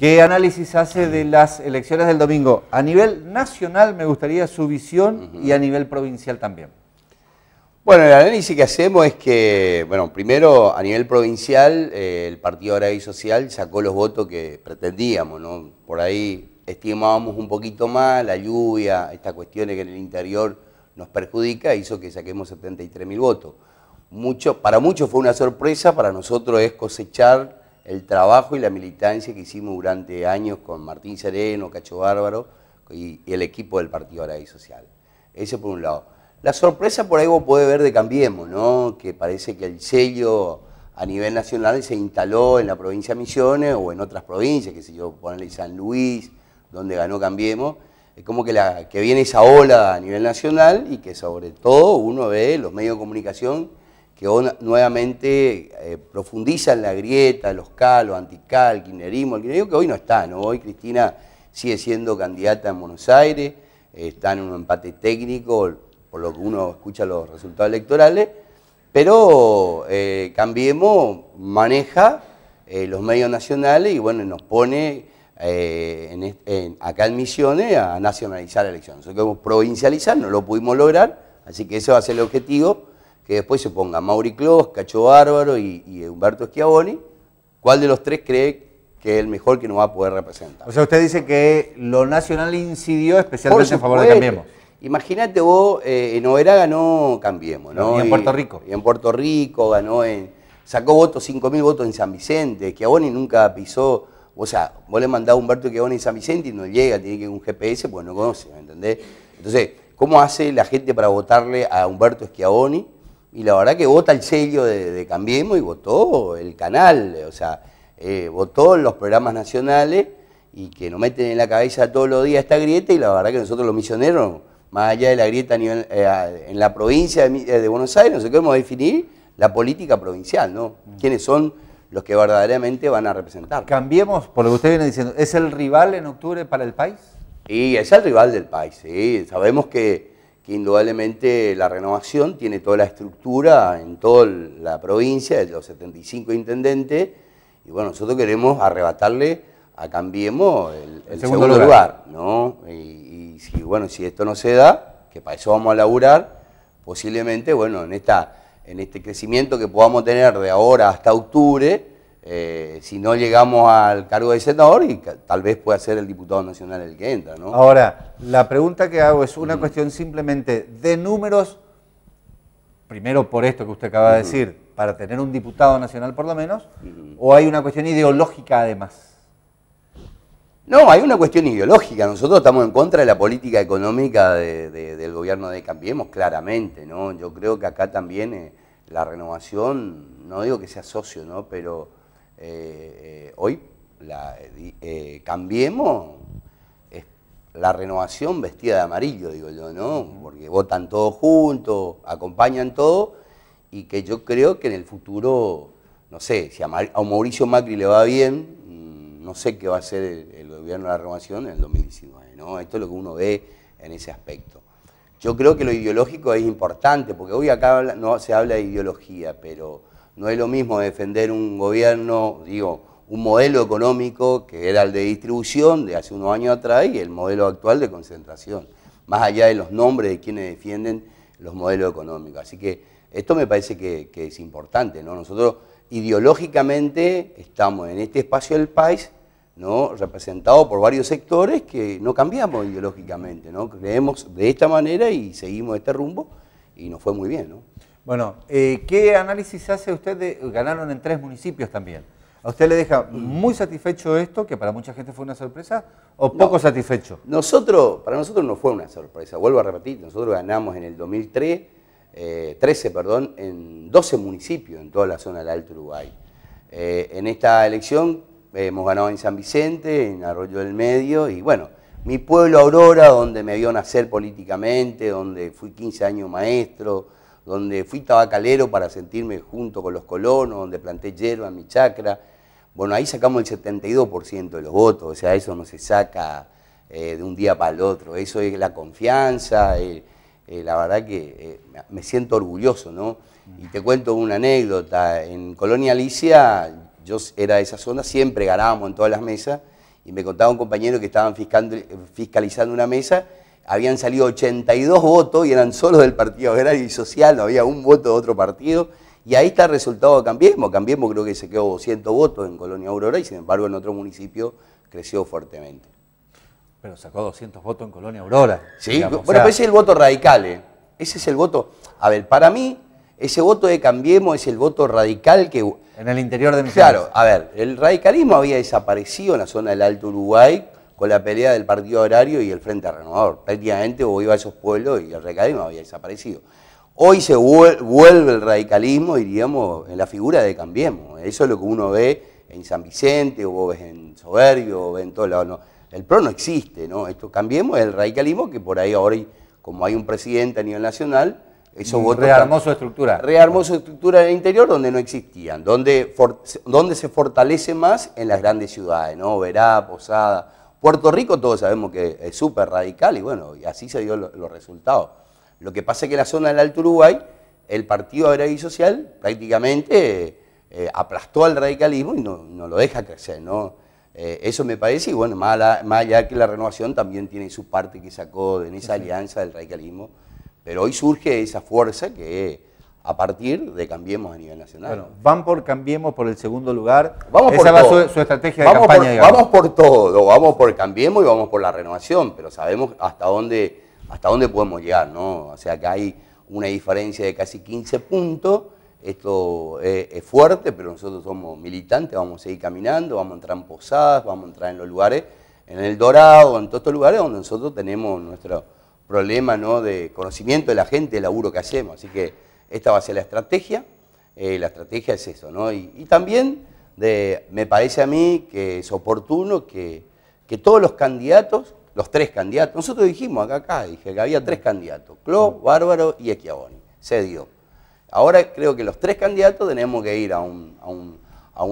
¿Qué análisis hace de las elecciones del domingo? A nivel nacional me gustaría su visión y a nivel provincial también. Bueno, el análisis que hacemos es que, bueno, primero a nivel provincial eh, el Partido Agrario y Social sacó los votos que pretendíamos, ¿no? Por ahí estimábamos un poquito más, la lluvia, estas cuestiones que en el interior nos perjudica, hizo que saquemos 73 mil votos. Mucho, para muchos fue una sorpresa, para nosotros es cosechar el trabajo y la militancia que hicimos durante años con Martín Sereno, Cacho Bárbaro y, el equipo del Partido Agrario Social. Eso por un lado. La sorpresa por ahí puede ver de Cambiemos, ¿no? Que parece que el sello a nivel nacional se instaló en la provincia de Misiones o en otras provincias, que sé yo, ponerle San Luis, donde ganó Cambiemos. Es como que, la, que viene esa ola a nivel nacional y que sobre todo uno ve los medios de comunicación que nuevamente profundiza eh, profundizan la grieta, los calos, antical, el kirchnerismo, el kirchnerismo que hoy no está, ¿no? Hoy Cristina sigue siendo candidata en Buenos Aires, eh, está en un empate técnico, por lo que uno escucha los resultados electorales, pero eh, Cambiemos maneja los medios nacionales y bueno, nos pone acá en Misiones a nacionalizar la elección. Nosotros queremos provincializar, no lo pudimos lograr, así que ese va a ser el objetivo que después se ponga Mauri Clos, Cacho Bárbaro y, Humberto Schiavoni, ¿cuál de los tres cree que es el mejor que nos va a poder representar? O sea, usted dice que lo nacional incidió especialmente en favor de Cambiemos. Imagínate vos, eh, en Oberá ganó Cambiemos, ¿no? Y en Puerto Rico. Y, en Puerto Rico ganó en... Sacó votos, 5.000 votos en San Vicente. Schiavoni nunca pisó... O sea, vos le mandás a Humberto Schiavoni en San Vicente y no llega, tiene que ir un GPS, pues no conoce, ¿me entendés? Entonces, ¿cómo hace la gente para votarle a Humberto Schiavoni? y la verdad que vota el sello de, Cambiemos y votó el canal, o sea, eh, votó en los programas nacionales y que nos meten en la cabeza todos los días esta grieta y la verdad que nosotros los misioneros, más allá de la grieta eh, en la provincia eh, de, Buenos Aires, no sé queremos definir la política provincial, ¿no? Mm. ¿Quiénes son los que verdaderamente van a representar? Cambiemos, por lo que usted viene diciendo, ¿es el rival en octubre para el país? Y es el rival del país, sí. Sabemos que que indudablemente la renovación tiene toda la estructura en toda la provincia, de los 75 intendentes, y bueno, nosotros queremos arrebatarle a Cambiemos el, segundo, lugar, ¿no? Y, bueno, si esto no se da, que para eso vamos a laburar, posiblemente, bueno, en, esta, en este crecimiento que podamos tener de ahora hasta octubre, eh, si no llegamos al cargo de senador y tal vez pueda ser el diputado nacional el que entra, ¿no? Ahora, la pregunta que hago es una cuestión simplemente de números, primero por esto que usted acaba de decir, para tener un diputado nacional por lo menos, o hay una cuestión ideológica además. No, hay una cuestión ideológica. Nosotros estamos en contra de la política económica del gobierno de Cambiemos, claramente, ¿no? Yo creo que acá también eh, la renovación, no digo que sea socio, ¿no? Pero hoy eh, eh, cambiemos la renovación vestida de amarillo, digo yo, ¿no? Porque votan todos juntos, acompañan todo, y que yo creo que en el futuro, no sé, si a, Mauricio Macri le va bien, mm, no sé qué va a hacer el, el gobierno de la renovación en el 2019, ¿no? Esto es lo que uno ve en ese aspecto. Yo creo que lo ideológico es importante, porque hoy acá no se habla de ideología, pero no es lo mismo defender un gobierno, digo, un modelo económico que era el de distribución de hace unos años atrás y el modelo actual de concentración, más allá de los nombres de quienes defienden los modelos económicos. Así que esto me parece que, es importante, ¿no? Nosotros ideológicamente estamos en este espacio del país, ¿no? representado por varios sectores que no cambiamos ideológicamente, ¿no? creemos de esta manera y seguimos este rumbo y nos fue muy bien. ¿no? Bueno, eh, ¿qué análisis hace usted de ganaron en tres municipios también? ¿A usted le deja mm. muy satisfecho esto, que para mucha gente fue una sorpresa, o poco satisfecho? Nosotros, para nosotros no fue una sorpresa, vuelvo a repetir, nosotros ganamos en el 2003, 13, eh, perdón, en 12 municipios en toda la zona del Alto Uruguay. Eh, en esta elección hemos ganado en San Vicente, en Arroyo del Medio, y bueno, mi pueblo Aurora, donde me vio nacer políticamente, donde fui 15 años maestro, donde fui tabacalero para sentirme junto con los colonos, donde planté hierba en mi chacra. Bueno, ahí sacamos el 72% de los votos, o sea, eso no se saca eh, de un día para el otro, eso es la confianza, eh, eh, la verdad que me siento orgulloso, ¿no? Y te cuento una anécdota, en Colonia Alicia, yo era de esa zona, siempre ganábamos en todas las mesas, y me contaba un compañero que estaban fiscalizando una mesa habían salido 82 votos y eran solo del Partido Agrario y Social, no había un voto de otro partido. Y ahí está el resultado de Cambiemos. Cambiemos creo que se quedó 200 votos en Colonia Aurora y sin embargo en otro municipio creció fuertemente. Pero sacó 200 votos en Colonia Aurora. Sí, bueno, pero ese es el voto radical. ¿eh? Ese es el voto. A ver, para mí, ese voto de Cambiemos es el voto radical que. En el interior de mi Claro, a ver, el radicalismo había desaparecido en la zona del Alto Uruguay con la pelea del Partido Agrario y el Frente Renovador. Prácticamente vos iba a esos pueblos y el radicalismo había desaparecido. Hoy se vuelve el radicalismo, diríamos, en la figura de Cambiemos. Eso es lo que uno ve en San Vicente, o ves en Soberbio, o ves en todo lado. No. El PRO no existe, ¿no? Esto Cambiemos es el radicalismo que por ahí ahora, como hay un presidente a nivel nacional, eso mm, rearmó su estructura. Rearmó su estructura en el interior donde no existían, donde, donde se fortalece más en las grandes ciudades, ¿no? Verá, Posada, Puerto Rico todos sabemos que es súper radical y bueno, y así se dio los resultados. Lo que pasa es que en la zona del Alto Uruguay, el Partido Agrario Social prácticamente eh, aplastó al radicalismo y no, lo deja crecer, ¿no? Eh, eso me parece, y bueno, más, más, allá que la renovación también tiene su parte que sacó en esa alianza del radicalismo, pero hoy surge esa fuerza que a partir de Cambiemos a nivel nacional. van por Cambiemos por el segundo lugar. Vamos por va Su, estrategia de vamos campaña. Por, vamos por todo, vamos por Cambiemos y vamos por la renovación, pero sabemos hasta dónde, hasta dónde podemos llegar, ¿no? O sea que hay una diferencia de casi 15 puntos. Esto es, fuerte, pero nosotros somos militantes, vamos a seguir caminando, vamos a entrar en posadas, vamos a entrar en los lugares, en el Dorado, en todos estos lugares donde nosotros tenemos nuestro problema ¿no? de conocimiento de la gente, del laburo que hacemos. Así que esta va a ser la estrategia. Eh, la estrategia es eso, ¿no? Y, también me parece a mí que es oportuno que, todos los candidatos, los tres candidatos, nosotros dijimos acá, acá, dije que había tres candidatos, Clo, Bárbaro y Equiaboni. Se dio. Ahora creo que los tres candidatos tenemos que ir a un,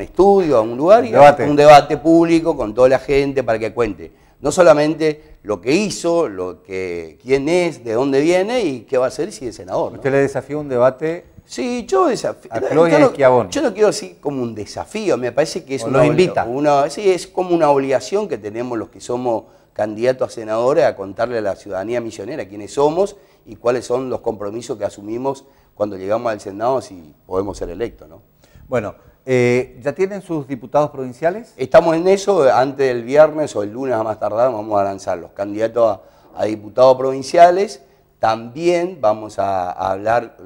estudio, a un lugar y un debate público con toda la gente para que cuente no solamente lo que hizo, lo que, quién es, de dónde viene y qué va a hacer si es senador. ¿Usted le desafió un debate? Sí, yo desafío. A yo no quiero decir como un desafío, me parece que es una, invita. sí, es como una obligación que tenemos los que somos candidatos a senadores a contarle a la ciudadanía misionera quiénes somos y cuáles son los compromisos que asumimos cuando llegamos al Senado si podemos ser electos. ¿no? Bueno, eh, ¿Ya tienen sus diputados provinciales? Estamos en eso, antes del viernes o el lunes a más tardar vamos a lanzar los candidatos a, diputados provinciales. También vamos a, hablar,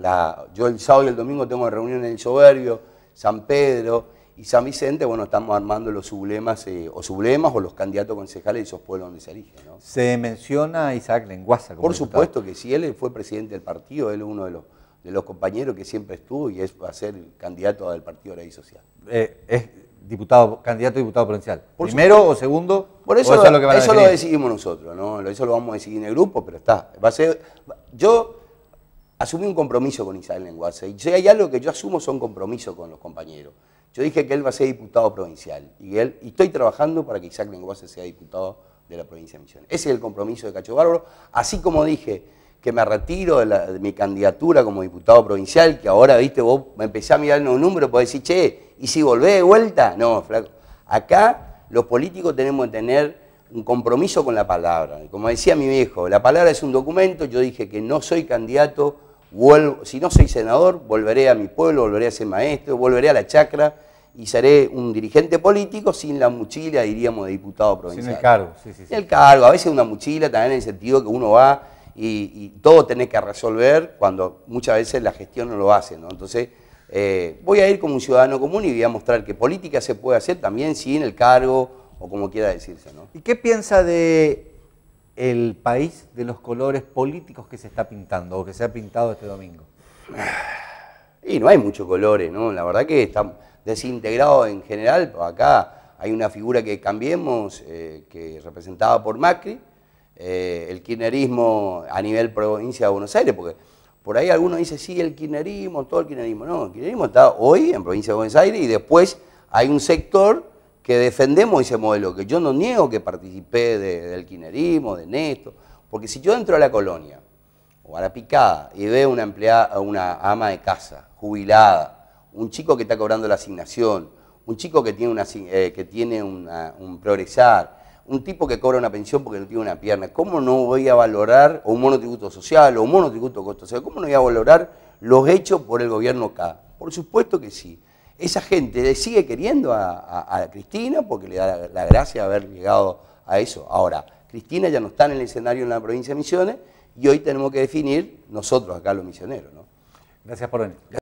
yo el sábado y el domingo tengo reunión en El Soberbio, San Pedro y San Vicente, bueno, estamos armando los sublemas eh, o sublemas o los candidatos concejales de esos pueblos donde se eligen. Se menciona a Isaac Lenguaza. Por supuesto que sí, él fue presidente del partido, él es uno de los de los compañeros que siempre estuvo y es, va a ser candidato del Partido de la Ley Social. Eh, es diputado, candidato a diputado provincial. ¿Primero o segundo? Por eso, lo, decidimos nosotros, ¿no? Eso lo vamos a decidir en el grupo, pero está. Va a ser. Yo asumí un compromiso con Isabel Lenguaza. Y si hay algo que yo asumo son compromisos con los compañeros. Yo dije que él va a ser diputado provincial y, estoy trabajando para que Isaac Lenguaza sea diputado de la provincia de Misiones. Ese es el compromiso de Cacho Bárbaro. Así como dije que me retiro de, mi candidatura como diputado provincial, que ahora, viste, vos me empecé a mirar los un número para decir, che, ¿y si volvé de vuelta? No, flaco. Acá los políticos tenemos que tener un compromiso con la palabra. Como decía mi viejo, la palabra es un documento, yo dije que no soy candidato, vuelvo, si no soy senador, volveré a mi pueblo, volveré a ser maestro, volveré a la chacra y seré un dirigente político sin la mochila, diríamos, de diputado provincial. Sin el cargo, sí, sí. el cargo, a veces una mochila también en el sentido que uno va y, todo tenés que resolver cuando muchas veces la gestión no lo hace. ¿no? Entonces, eh, voy a ir como un ciudadano común y voy a mostrar que política se puede hacer también sin el cargo o como quiera decirse. ¿no? ¿Y qué piensa de el país de los colores políticos que se está pintando o que se ha pintado este domingo? Y no hay muchos colores, ¿no? La verdad que está desintegrado en general. Acá hay una figura que cambiemos, eh, que representaba por Macri, eh, el kirchnerismo a nivel provincia de Buenos Aires, porque por ahí alguno dice sí, el kirchnerismo, todo el kirchnerismo. No, el kirchnerismo está hoy en provincia de Buenos Aires y después hay un sector que defendemos ese modelo, que yo no niego que participé del kirchnerismo, de Néstor, porque si yo entro a la colonia o a la picada y veo una empleada, una ama de casa, jubilada, un chico que está cobrando la asignación, un chico que tiene, eh, que tiene un progresar, un tipo que cobra una pensión porque no tiene una pierna, ¿cómo no voy a valorar o un monotributo social o un monotributo costo ¿Cómo no voy a valorar los hechos por el gobierno acá? Por supuesto que sí. Esa gente le sigue queriendo a, Cristina porque le da la, gracia de haber llegado a eso. Ahora, Cristina ya no está en el escenario en la provincia de Misiones y hoy tenemos que definir nosotros acá los misioneros. ¿no? Gracias por venir.